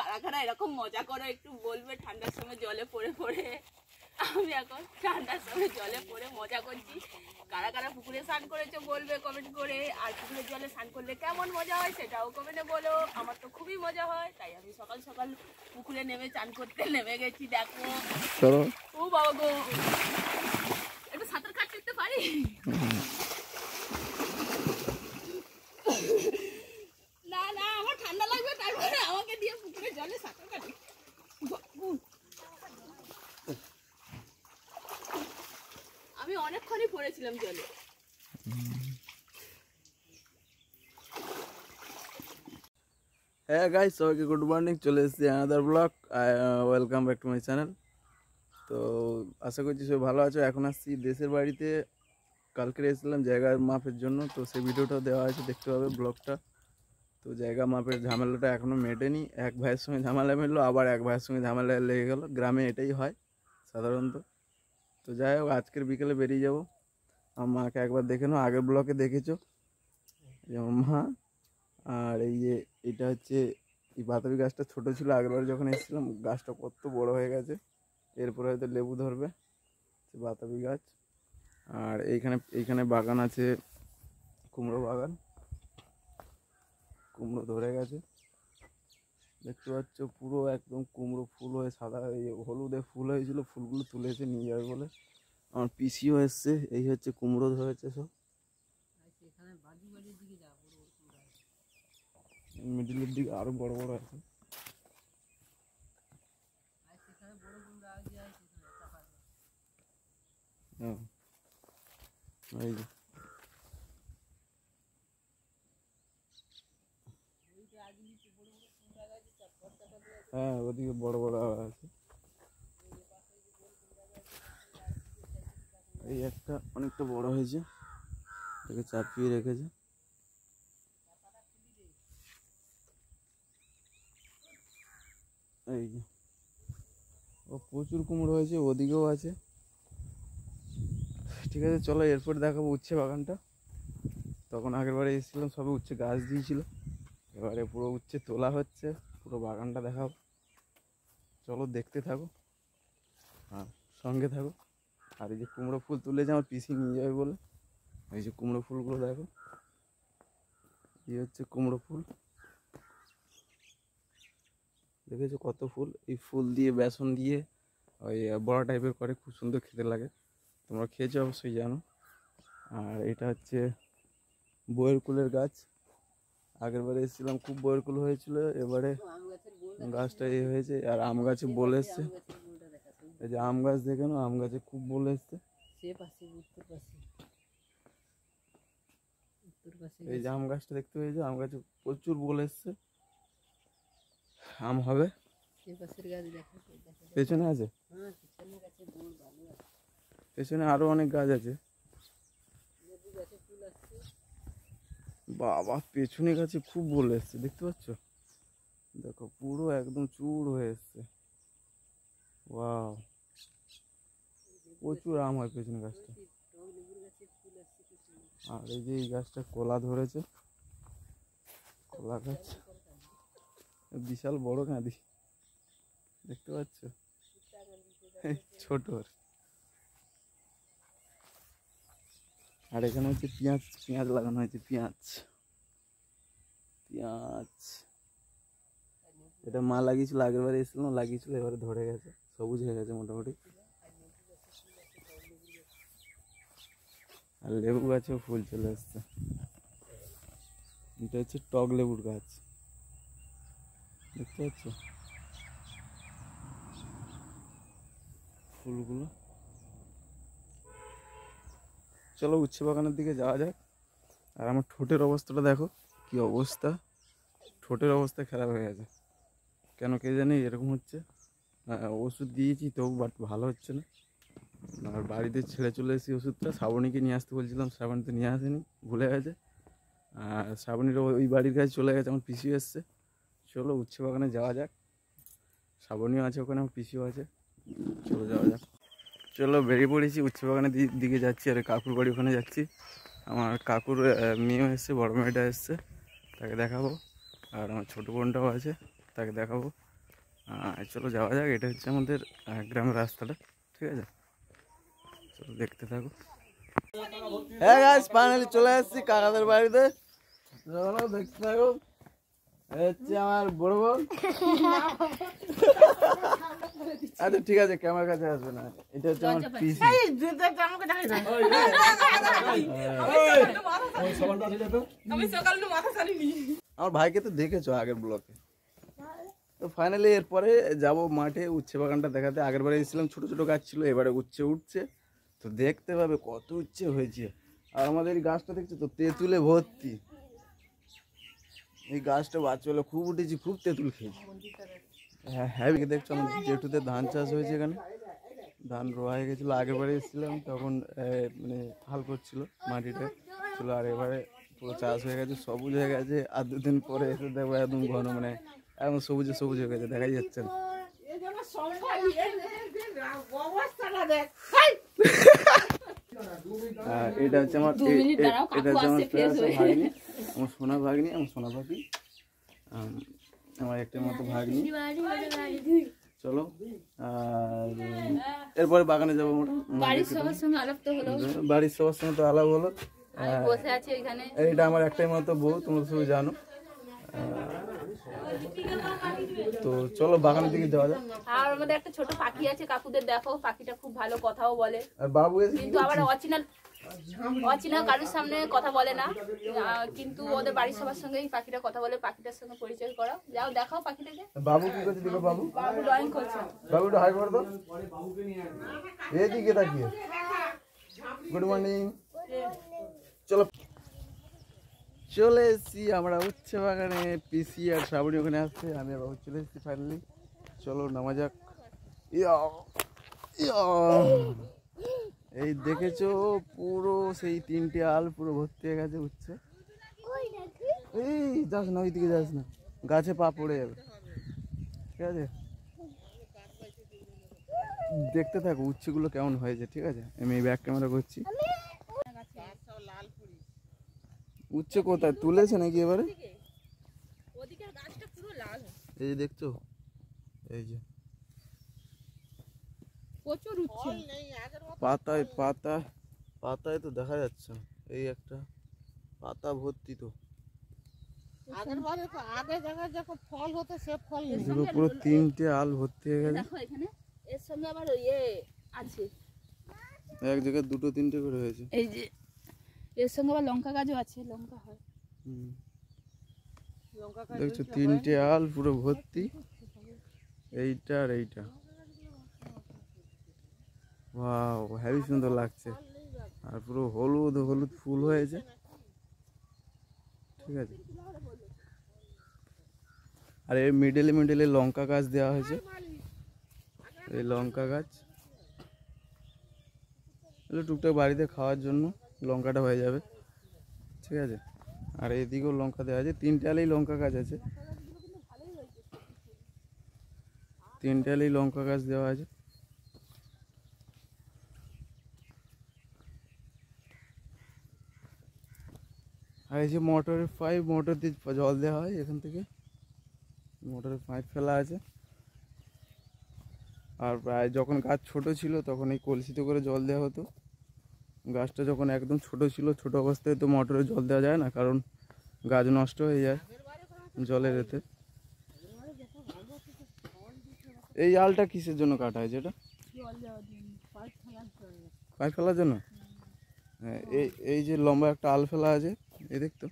কারা কারা এরকম মজা করো একটু বলবে ঠান্ডার সময় জলে পড়ে পড়ে আমি এখন ঠান্ডার সময় জলে পড়ে মজা করছি কারা কারা পুকুরে স্নান করেছো বলবে কমেন্ট করে আর পুকুরের জলে স্নান করলে কেমন মজা হয় সেটাও কমেন্টে বলো আমার তো খুবই মজা হয় তাই আমি সকাল সকাল পুকুরে নেমে চান করতে নেমে গেছি দেখো ও বাবা গো একটু সাঁতার কাটতে পারি এখনই পড়েছিলাম জলে হ্যাঁ গাইস সবাইকে গুড মর্নিং চলে এসেছি another blog welcome back to my channel তো আশা করছি সবাই ভালো আছো এখন আসছি দেশের বাড়িতে কালকে এসেছিলাম জায়গার মাপের জন্য তো সেই ভিডিওটা দেওয়া আছে দেখতে পাবে ব্লগটা তো জায়গা মাপের ঝামেলাটা এখনও মেটেনি এক ভাইয়ের সঙ্গে ঝামেলা মিললো আবার এক ভাইয়ের সঙ্গে ঝামেলা লেগে গেলো গ্রামে এটাই হয় সাধারণত তো যাই হোক আজকের বিকেলে বেরিয়ে যাব আমার মাকে একবার দেখে নাও আগের ব্লকে দেখেছো যেমন মা আর এই যে এটা হচ্ছে এই বাতাবি গাছটা ছোটো ছিল আগেরবার যখন এসেছিলাম গাছটা কত বড় হয়ে গেছে এরপরে হয়তো লেবু ধরবে বাতাবি গাছ আর এইখানে এইখানে বাগান আছে কুমড়ো বাগান কুমড়ো ধরে গেছে দেখতে পাচ্ছ পুরো একদম কুমড়ো ফুল হয়ে সাদা হয়ে হলুদে ফুল হয়েছিল ফুলগুলো তুলে এসে নিয়ে যাবে বলে আমার পিসিও এসছে এই হচ্ছে কুমড়ো ধরেছে সব মিডিলের দিকে আরো বড় বড় আছে হ্যাঁ এই যে হ্যাঁ ওদিকে বড় বড় আছে এই একটা অনেকটা বড় হয়েছে এটাকে চাপিয়ে রেখেছে এই যে ও প্রচুর কুমড়ো হয়েছে ওদিকেও আছে ঠিক আছে চলো এরপর দেখাবো উচ্ছে বাগানটা তখন আগের বারে এসেছিলাম সবে উচ্ছে গাছ দিয়েছিল এবারে পুরো উচ্ছে তোলা হচ্ছে পুরো বাগানটা দেখাবো চলো দেখতে থাকো হ্যাঁ সঙ্গে থাকো আর এই যে কুমড়ো ফুল তুলেছে আমার পিসি নিয়ে যাবে বলে এই যে কুমড়ো ফুলগুলো দেখো এই হচ্ছে কুমড়ো ফুল দেখেছো কত ফুল এই ফুল দিয়ে বেসন দিয়ে ওই বড়া টাইপের করে খুব সুন্দর খেতে লাগে তোমরা খেয়েছো অবশ্যই জানো আর এটা হচ্ছে বইয়ের কুলের গাছ আগের বারে এসেছিলাম খুব বরকুল হয়েছিল এবারে গাছটা ইয়ে হয়েছে আর আম গাছে বলে এসছে এই যে আম গাছ দেখে আম গাছে খুব বলে এসছে এই যে আম গাছটা দেখতে পেয়েছে আম গাছে প্রচুর বলে এসছে আম হবে পেছনে হ্যাঁ, আছে পেছনে আরো অনেক গাছ আছে বাবা পেছনে গাছে খুব বলে এসছে দেখতে পাচ্ছ দেখো পুরো একদম চুর হয়ে এসছে ওয়াও প্রচুর আম হয় পেছনে গাছটা আর এই যে এই গাছটা কলা ধরেছে কলা গাছ বিশাল বড় কাঁদি দেখতে পাচ্ছ কি আর এখানে হচ্ছে পেঁয়াজ পেঁয়াজ লাগানো হয়েছে পেঁয়াজ পেঁয়াজ এটা মা লাগিয়েছিল আগের বার এসেছিল না লাগিয়েছিল এবারে ধরে গেছে সবুজ হয়ে গেছে মোটামুটি আর লেবু গাছেও ফুল চলে আসছে এটা হচ্ছে টক লেবুর গাছ দেখতে পাচ্ছ ফুলগুলো চলো উচ্ছে বাগানের দিকে যাওয়া যাক আর আমার ঠোঁটের অবস্থাটা দেখো কি অবস্থা ঠোঁটের অবস্থা খারাপ হয়ে গেছে কেন কে জানি এরকম হচ্ছে হ্যাঁ, ওষুধ দিয়েছি তো বাট ভালো হচ্ছে না আর বাড়িতে ছেড়ে চলে এসেছি ওষুধটা শ্রাবণীকে নিয়ে আসতে বলছিলাম শ্রাবণী তো নিয়ে আসেনি ভুলে গেছে আর শ্রাবণীর ওই বাড়ির কাছে চলে গেছে আমার পিসিও এসছে চলো উচ্ছে বাগানে যাওয়া যাক শ্রাবণীও আছে ওখানে আমার পিসিও আছে চলো যাওয়া যাক চলো বেরিয়ে পড়েছি উচ্ছে বাগানের দিকে যাচ্ছি আর কাকুর বাড়ি ওখানে যাচ্ছি আমার কাকুর মেয়েও এসছে বড় মেয়েটা এসছে তাকে দেখাবো আর আমার ছোটো বোনটাও আছে তাকে দেখাবো চলো যাওয়া যাক এটা হচ্ছে আমাদের গ্রামের রাস্তাটা ঠিক আছে চলো দেখতে থাকো হ্যাঁ গাছ পানি চলে আসছি কাকাদের বাড়িতে দেখতে থাকো হচ্ছে আমার বড় আচ্ছা ঠিক আছে কাছে আসবে না এটা হচ্ছে আমার ভাইকে তো দেখেছো আগের ব্লকে তো ফাইনালি এরপরে যাব মাঠে উচ্ছে বাগানটা দেখাতে আগের বারে এসেছিলাম ছোটো ছোটো গাছ ছিল এবারে উচ্ছে উঠছে তো দেখতে পাবে কত উচ্ছে হয়েছে আর আমাদের গাছটা দেখছো তো তেঁতুলে ভর্তি এই গাছটা বাচ্চাগুলো খুব উঠেছি খুব তেঁতুল খেয়েছি হ্যাঁ হ্যাঁ দেখছো আমার জেঠুতে ধান চাষ হয়েছে এখানে ধান রোয়া হয়ে গেছিলো আগেরবারে এসেছিলাম তখন মানে হাল করছিলো মাটিটা ছিল আর এবারে পুরো চাষ হয়ে গেছে সবুজ হয়ে গেছে আর দুদিন পরে এসে দেখবো একদম ঘন মানে একদম সবুজে সবুজ হয়ে গেছে দেখাই যাচ্ছে না এটা হচ্ছে আমার এটা হচ্ছে আমার আমার সোনা ভাগ্নি আমার সোনা ভাগি আমার একটা মতো ভাগ্নি চলো আর এরপরে বাগানে যাবো বাড়ির সবার সঙ্গে তো আলাপ হলো এটা আমার একটাই মতো বউ তোমরা সবাই জানো তো চলো বাগানের দিকে যাওয়া যাক আর আমাদের একটা ছোট পাখি আছে কাকুদের দেখো পাখিটা খুব ভালো কথাও বলে আর বাবু কিন্তু আবার অচেনা অচেনা কারোর সামনে কথা বলে না কিন্তু ওদের বাড়ির সবার সঙ্গে পাখিটা কথা বলে পাখিটার সঙ্গে পরিচয় করো যাও দেখাও পাখিটাকে বাবু কি করছে দেখো বাবু বাবু ড্রয়িং করছে বাবু একটু হাই করে দাও এদিকে তাকিয়ে গুড মর্নিং চলো চলে এসেছি আমরা উচ্ছে বাগানে পিসি আর শ্রাবণী ওখানে আসছে আমি বাবু চলে এসেছি ফাইনালি চলো নামা যাক ইয়া ইয়া এই দেখেছো পুরো সেই তিনটি আল পুরো ভর্তি হয়ে গেছে উঠছে এই যাস না ওইদিকে যাস না গাছে পা পড়ে যাবে ঠিক আছে দেখতে থাকো উচ্ছেগুলো কেমন হয়েছে ঠিক আছে আমি এই ব্যাক ক্যামেরা করছি উচ্ছে কোথায় তুলেছে নাকি এবারে এই যে দেখছো এই যে প্রচুর উচ্ছে পাতায় পাতা পাতায় তো দেখা যাচ্ছে এই একটা পাতা ভর্তি তো জায়গায় যখন ফল সে ফল তিনটে আল ভর্তি হয়ে এর সঙ্গে আবার এক জায়গায় দুটো তিনটে করে হয়েছে এই যে এর সঙ্গে আবার লঙ্কা গাছও আছে লঙ্কা হয় দেখছো তিনটে আল পুরো ভর্তি এইটা আর এইটা ওয়াও হেভি সুন্দর লাগছে আর পুরো হলুদ হলুদ ফুল হয়েছে ঠিক আছে আর এই মিডলে মিডলে লঙ্কা গাছ দেওয়া হয়েছে এই লঙ্কা গাছ এগুলো টুকটাক বাড়িতে খাওয়ার জন্য লঙ্কাটা হয়ে যাবে ঠিক আছে আর এদিকেও লঙ্কা দেওয়া আছে তিনটে আলেই লঙ্কা গাছ আছে তিনটে আলেই লঙ্কা গাছ দেওয়া আছে আর এই যে মোটরের পাইপ মোটর দিয়ে জল দেওয়া হয় এখান থেকে মোটরের পাইপ ফেলা আছে আর প্রায় যখন গাছ ছোট ছিল তখন এই কলসিতে করে জল দেওয়া হতো গাছটা যখন একদম ছোট ছিল ছোট অবস্থায় তো মোটরে জল দেওয়া যায় না কারণ গাছ নষ্ট হয়ে যায় জলের এতে এই আলটা কিসের জন্য কাটা হয়েছে এটা পাইপ ফেলার জন্য হ্যাঁ, এই এই যে লম্বা একটা আল ফেলা আছে এই দেখতো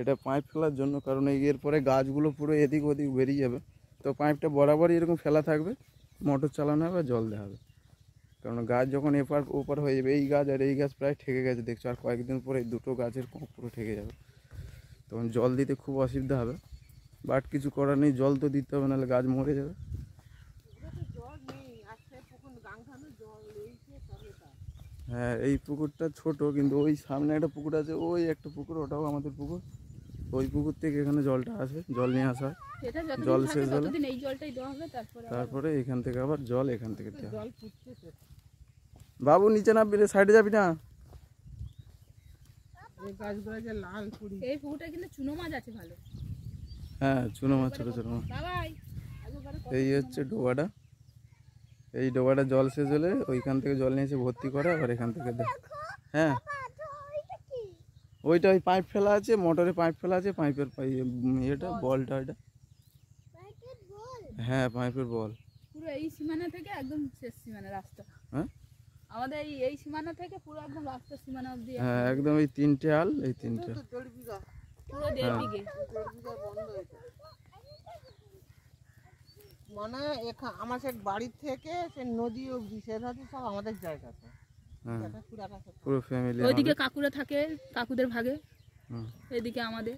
এটা পাইপ ফেলার জন্য কারণ এই এরপরে গাছগুলো পুরো এদিক ওদিক বেরিয়ে যাবে তো পাইপটা বরাবরই এরকম ফেলা থাকবে মোটর চালানো হবে জল দেওয়া হবে কারণ গাছ যখন এপার ওপার হয়ে যাবে এই গাছ আর এই গাছ প্রায় ঠেকে গেছে দেখছো আর কয়েকদিন পরে দুটো গাছের পুরো ঠেকে যাবে তখন জল দিতে খুব অসুবিধা হবে বাট কিছু করার নেই জল তো দিতে হবে নাহলে গাছ মরে যাবে হ্যাঁ এই পুকুরটা ছোট কিন্তু ওই সামনে একটা পুকুর আছে ওই একটা পুকুর ওটাও আমাদের পুকুর ওই পুকুর থেকে এখানে জলটা আসে জল নিয়ে আসা জল শেষ হলে তারপরে এখান থেকে আবার জল এখান থেকে বাবু নিচে না বেড়ে সাইডে যাবি না হ্যাঁ চুনো মাছ ছোট ছোট মাছ এই হচ্ছে ডোবাটা এই ডোবাটা জল শেষ হলে ওইখান থেকে জল নিয়ে এসে ভর্তি করে আবার এখান থেকে হ্যাঁ ওইটা ওই পাইপ ফেলা আছে মোটরে পাইপ ফেলা আছে পাইপের ইয়ে, ইয়েটা বলটা ওইটা হ্যাঁ পাইপের বল এই থেকে একদম শেষ সীমানা রাস্তা হ্যাঁ আমাদের এই সীমানা থেকে পুরো একদম রাস্তা সীমানা অবধি হ্যাঁ একদম এই তিনটে আল এই তিনটে পুরো দেড় হ্যাঁ। বিঘে মানে আমার সে বাড়ি থেকে সে নদী ও বিশেষ সব আমাদের জায়গাতে হ্যাঁ। পুরো ফ্যামিলি ওইদিকে কাকুরা থাকে কাকুদের ভাগে এদিকে আমাদের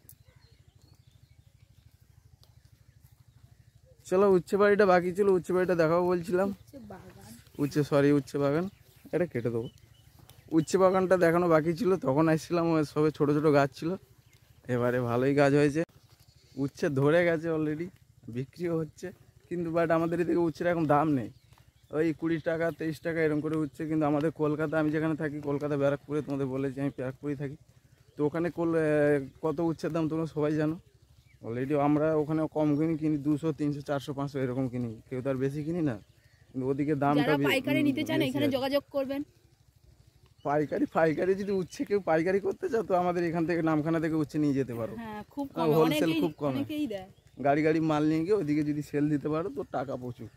চলো উচ্ছে বাড়িটা বাকি ছিল উচ্ছে বাড়িটা দেখাবো বলছিলাম উচ্ছে সরি উচ্ছে বাগান এটা কেটে দেবো উচ্ছে বাগানটা দেখানো বাকি ছিল তখন আসছিলাম ওই সবে ছোট ছোট গাছ ছিল এবারে ভালোই গাছ হয়েছে উচ্ছে ধরে গেছে অলরেডি বিক্রিও হচ্ছে কিন্তু বাট আমাদের এদিকে উচ্ছের এখন দাম নেই ওই কুড়ি টাকা তেইশ টাকা এরকম করে উঠছে কিন্তু আমাদের কলকাতা আমি যেখানে থাকি কলকাতা ব্যারাকপুরে তোমাদের বলেছি আমি ব্যারাকপুরে থাকি তো ওখানে কল কত উচ্ছের দাম তোমরা সবাই জানো অলরেডি আমরা ওখানে কম কিনি কিনি দুশো তিনশো চারশো পাঁচশো এরকম কিনি কেউ তো আর বেশি কিনি না কিন্তু ওদিকে দামটা যোগাযোগ করবেন পাইকারি পাইকারি যদি উচ্ছে কেউ পাইকারি করতে চাও তো আমাদের এখান থেকে নামখানা থেকে উচ্ছে নিয়ে যেতে পারো হোলসেল হ্যাঁ, খুব কমে দেয় গাড়ি গাড়ি মাল নিয়ে গিয়ে ওইদিকে যদি সেল দিতে পারো তোর টাকা প্রচুর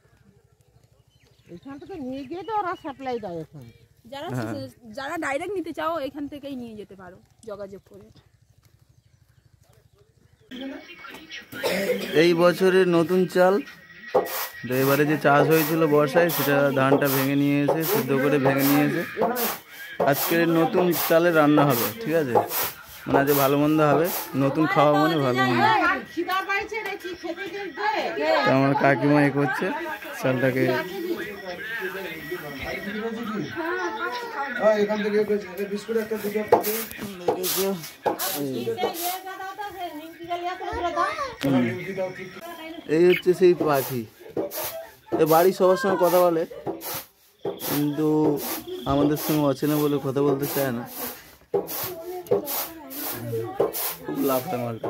যারা হ্যাঁ। যারা ডাইরেক্ট নিতে চাও এখান থেকেই নিয়ে যেতে পারো যোগাযোগ করে এই বছরের নতুন চাল এবারে যে চাষ হয়েছিল বর্ষায় সেটা ধানটা ভেঙে নিয়ে এসে সিদ্ধ করে ভেঙে নিয়ে এসে আজকের নতুন চালে রান্না হবে ঠিক আছে মানে আজকে ভালো মন্দ হবে নতুন খাওয়া মানে ভালো মন্দ আমার কাকিমা এ করছে চালটাকে হ্যাঁ, এই হচ্ছে সেই পাখি এ বাড়ি সবার সঙ্গে কথা বলে কিন্তু আমাদের সঙ্গে না বলে কথা বলতে চায় না খুব লাভ মালটা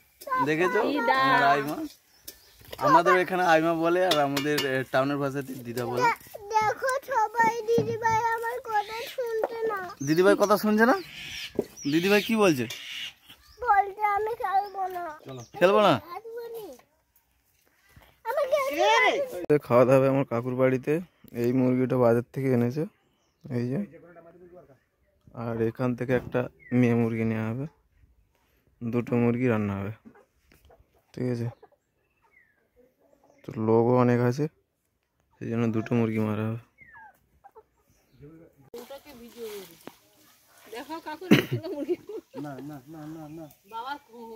দেখেছো আমার আইমা আমাদের এখানে আইমা বলে আর আমাদের টাউনের ভাষাতে দিদা বলে দেখো সবাই দিদিভাই আমার কথা শুনছে না দিদিভাই কথা শুনছে না দিদিভাই কি বলছে বলছে আমি খেলবো না খেলবো না খাওয়া দাবে আমার কাকুর বাড়িতে এই মুরগিটা বাজার থেকে এনেছে এই যে আর এখান থেকে একটা মেয়ে মুরগি নেওয়া হবে দুটো মুরগি রান্না হবে ঠিক আছে তো লোকও অনেক আছে সেই জন্য দুটো মুরগি মারা হবে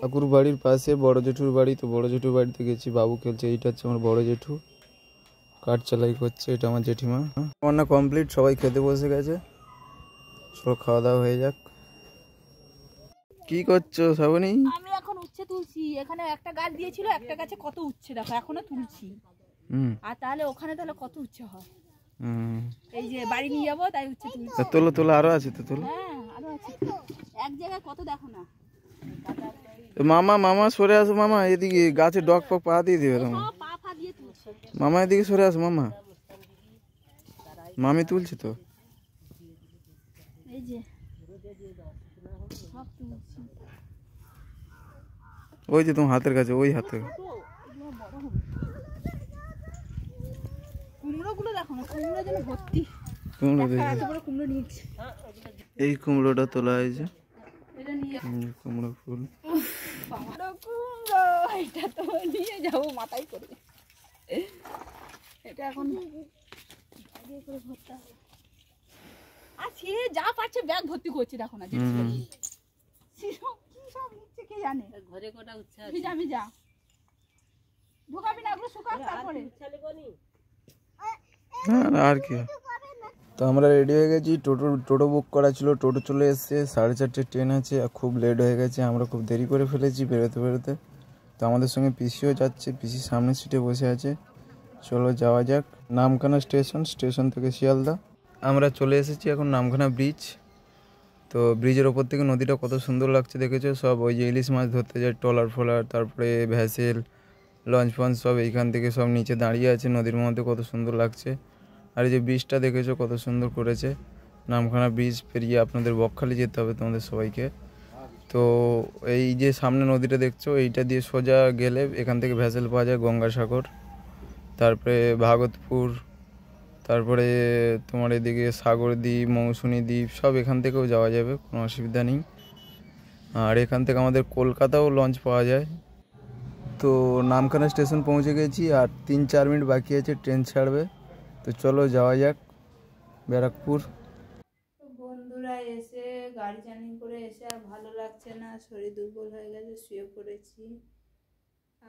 কাকুর বাড়ির পাশে বড় জেঠুর বাড়ি তো বড় জেঠুর বাড়িতে গেছি বাবু খেলছে এইটা হচ্ছে আমার বড় জেঠু কাঠ চালাই করছে এটা আমার জেঠিমা রান্না কমপ্লিট সবাই খেতে বসে গেছে সব খাওয়া দাওয়া হয়ে যাক কি করছো শ্রাবণী তুলছি এখানে একটা গাছ দিয়েছিল একটা গাছে কত উচ্ছে দেখো এখনো তুলছি আর তাহলে ওখানে তাহলে কত উচ্ছে হয় এই যে বাড়ি নিয়ে যাবো তাই উচ্ছে তুলছি তোলো তোলো আরো আছে তো তোলো হ্যাঁ আরো আছে এক জায়গায় কত দেখো না মামা মামা সরে আসো মামা এদিকে গাছে ডগ পক পা দিয়ে দেবে মামা এদিকে সরে আসো মামা মামি তুলছে তো এই যে সব তুলছি ওই যে তোমার হাতের কাছে ওই হাতে এই কুমড়োটা তোলা হয়েছে কুমড়ো ফুল এটা নিয়ে যাবো মাথায় করে এটা এখন আর সে যা পারছে ব্যাগ ভর্তি করছে দেখো না আর কি তো আমরা রেডি হয়ে গেছি টোটো টোটো বুক করা ছিল টোটো চলে এসছে সাড়ে চারটে ট্রেন আছে আর খুব লেট হয়ে গেছে আমরা খুব দেরি করে ফেলেছি বেরোতে বেরোতে তো আমাদের সঙ্গে পিসিও যাচ্ছে পিসি সামনের সিটে বসে আছে চলো যাওয়া যাক নামখানা স্টেশন স্টেশন থেকে শিয়ালদা আমরা চলে এসেছি এখন নামখানা ব্রিজ তো ব্রিজের ওপর থেকে নদীটা কত সুন্দর লাগছে দেখেছো সব ওই যে ইলিশ মাছ ধরতে যায় ট্রলার ফলার তারপরে ভ্যাসেল লঞ্চ ফঞ্চ সব এইখান থেকে সব নিচে দাঁড়িয়ে আছে নদীর মধ্যে কত সুন্দর লাগছে আর এই যে ব্রিজটা দেখেছো কত সুন্দর করেছে নামখানা ব্রিজ পেরিয়ে আপনাদের বকখালি যেতে হবে তোমাদের সবাইকে তো এই যে সামনে নদীটা দেখছো এইটা দিয়ে সোজা গেলে এখান থেকে ভ্যাসেল পাওয়া যায় গঙ্গাসাগর তারপরে ভাগতপুর তারপরে তোমার এদিকে সাগর দ্বীপ মৌসুমী দ্বীপ সব এখান থেকেও যাওয়া যাবে কোনো অসুবিধা নেই আর এখান থেকে আমাদের কলকাতাও লঞ্চ পাওয়া যায় তো নামখানা স্টেশন পৌঁছে গেছি আর তিন চার মিনিট বাকি আছে ট্রেন ছাড়বে তো চলো যাওয়া যাক ব্যারাকপুর বন্ধুরা এসে গাড়ি জার্নি করে এসে আর ভালো লাগছে না শরীর দুর্বল হয়ে গেছে শুয়ে পড়েছি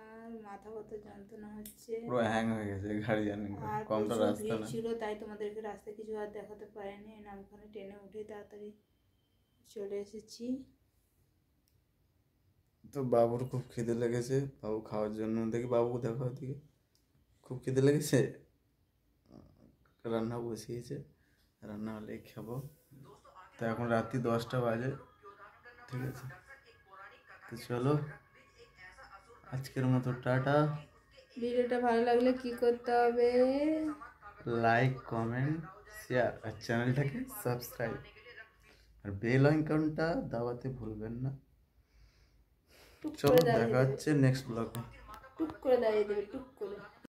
আর মাথা ব্যথা যন্ত্রণা হচ্ছে পুরো হ্যাং হয়ে গেছে গাড়ি জানি কমটা রাস্তা না ছিল তাই তোমাদেরকে রাস্তা কিছু আর দেখাতে পারিনি না ওখানে ট্রেনে উঠে তাড়াতাড়ি চলে এসেছি তো বাবুর খুব খিদে লেগেছে বাবু খাওয়ার জন্য দেখি বাবু দেখো ওদিকে খুব খিদে লেগেছে রান্না বসিয়েছে রান্না হলে খাবো তো এখন রাত্রি দশটা বাজে ঠিক আছে তো চলো আজকের মতো টাটা ভিডিওটা ভালো লাগলে কি করতে হবে লাইক কমেন্ট শেয়ার আর চ্যানেলটাকে সাবস্ক্রাইব আর বেল আইকনটা দাবাতে ভুলবেন না চলো দেখা হচ্ছে নেক্সট ব্লগে টুক করে দাঁড়িয়ে দেবে টুক করে